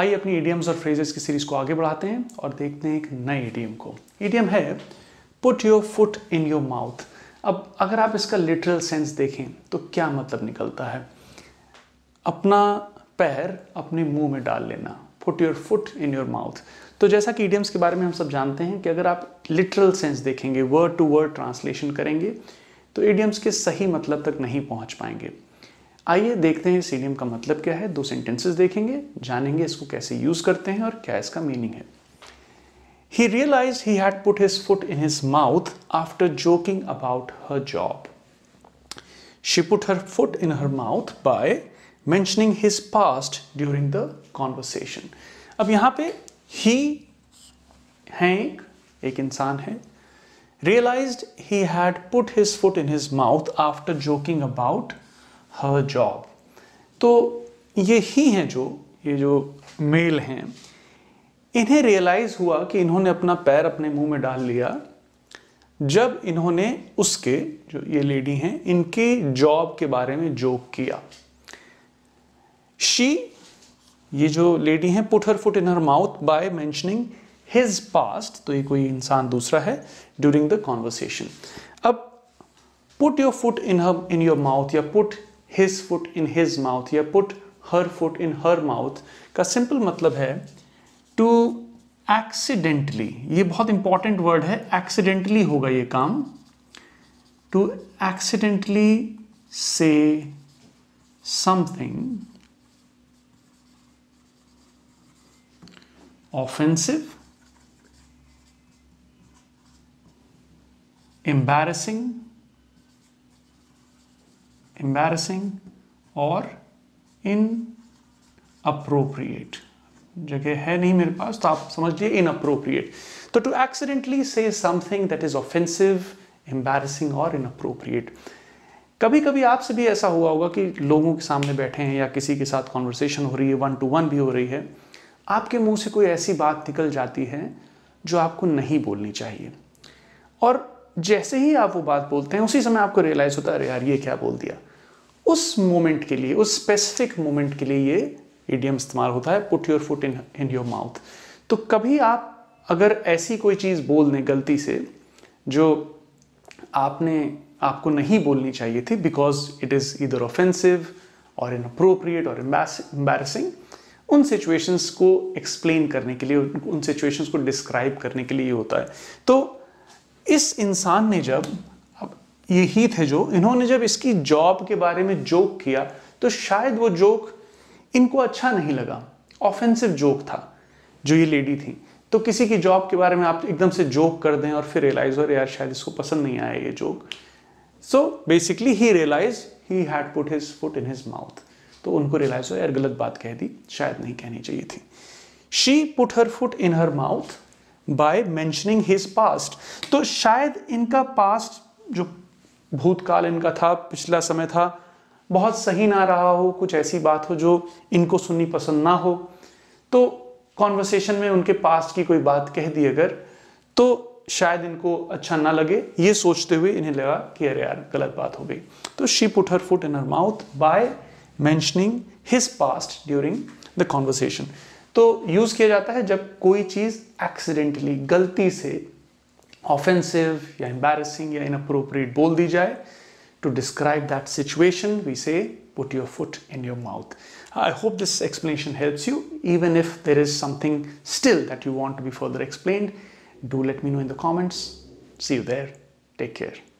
आइए अपनी एडियम्स और फ्रेजेस की सीरीज को आगे बढ़ाते हैं और देखते हैं एक नए एडियम को एडियम है put your foot in your mouth अब अगर आप इसका लिटरल सेंस देखें तो क्या मतलब निकलता है अपना पैर अपने मुंह में डाल लेना put your foot in your mouth तो जैसा कि ईडियम्स के बारे में हम सब जानते हैं कि अगर आप लिटरल सेंस देखेंगे वर्ड टू वर्ड ट्रांसलेशन करेंगे तो ईडियम्स के सही मतलब तक नहीं पहुंच पाएंगे आइए देखते हैं इस का मतलब क्या है दो सेंटेंसेस देखेंगे जानेंगे इसको कैसे यूज करते हैं और क्या इसका मीनिंग है he realize he had put his foot in his mouth after joking about her job she put her foot in her mouth by mentioning his past during the conversation अब यहां पे ही हैंक एक इंसान है realize he had put his foot in his mouth after joking about her job तो ये ही हैं जो ये जो मेल हैं इन्हें रियलाइज़ हुआ कि इन्होंने अपना पैर अपने मुंह में डाल लिया जब इन्होंने उसके जो ये लेडी हैं इनके जॉब के बारे में जोक किया शी ये जो लेडी हैं put her foot in her mouth by mentioning his past तो ये कोई इंसान दूसरा है ड्यूरिंग द कॉन्वर्सेशन अब put your foot in her in your mouth या put his foot in his mouth या put her foot in her mouth का सिंपल मतलब है टू एक्सीडेंटली ये बहुत इंपॉर्टेंट वर्ड है एक्सीडेंटली होगा ये काम to accidentally say something offensive embarrassing embarrassing और इन अप्रोप्रिएट जगह है नहीं मेरे पास तो आप समझ लिए इन अप्रोप्रिएट तो to accidentally say something that is offensive embarrassing और इन अप्रोप्रिएट कभी कभी आपसे भी ऐसा हुआ होगा कि लोगों के सामने बैठे हैं या किसी के साथ कॉन्वर्सेशन हो रही है वन टू वन भी हो रही है आपके मुंह से कोई ऐसी बात निकल जाती है जो आपको नहीं बोलनी चाहिए और जैसे ही आप वो बात बोलते हैं उसी समय आपको रियलाइज़ होता है अरे यार ये क्या बोल दिया उस मोमेंट के लिए उस स्पेसिफिक मोमेंट के लिए ये ईडियम इस्तेमाल होता है put your foot in in your mouth तो कभी आप अगर ऐसी कोई चीज़ बोल दें गलती से जो आपने आपको नहीं बोलनी चाहिए थी because it is either offensive और इन अप्रोप्रिएट और एम्बेसिंग उन सिचुएशंस को एक्सप्लेन करने के लिए उन सिचुएशंस को डिस्क्राइब करने के लिए होता है तो इस इंसान ने जब ये ही थे जो इन्होंने जब इसकी जॉब के बारे में जोक किया तो शायद वो जोक इनको अच्छा नहीं लगा ऑफेंसिव जोक था जो ये लेडी थी तो किसी की जॉब के बारे में आप एकदम से जोक कर दें और फिर रियलाइज हो यार शायद इसको पसंद नहीं आया ये joke so basically he realize he had put his foot in his mouth तो उनको रियलाइज हो यार गलत बात कह दी शायद नहीं कहनी चाहिए थी she put her foot in her mouth by mentioning his past तो शायद इनका पास्ट जो भूतकाल इनका था पिछला समय था बहुत सही ना रहा हो कुछ ऐसी बात हो जो इनको सुननी पसंद ना हो तो कॉन्वर्सेशन में उनके पास्ट की कोई बात कह दी अगर तो शायद इनको अच्छा ना लगे ये सोचते हुए इन्हें लगा कि अरे यार गलत बात हो गई तो she put her foot in her mouth by mentioning his past during the conversation तो यूज़ किया जाता है जब कोई चीज़ एक्सीडेंटली गलती से ऑफेंसिव या embarrassing, या इनअप्रोप्रिएट बोल दी जाए to describe that situation we say put your foot in your mouth i hope this explanation helps you even if there is something still that you want to be further explained do let me know in the comments see you there take care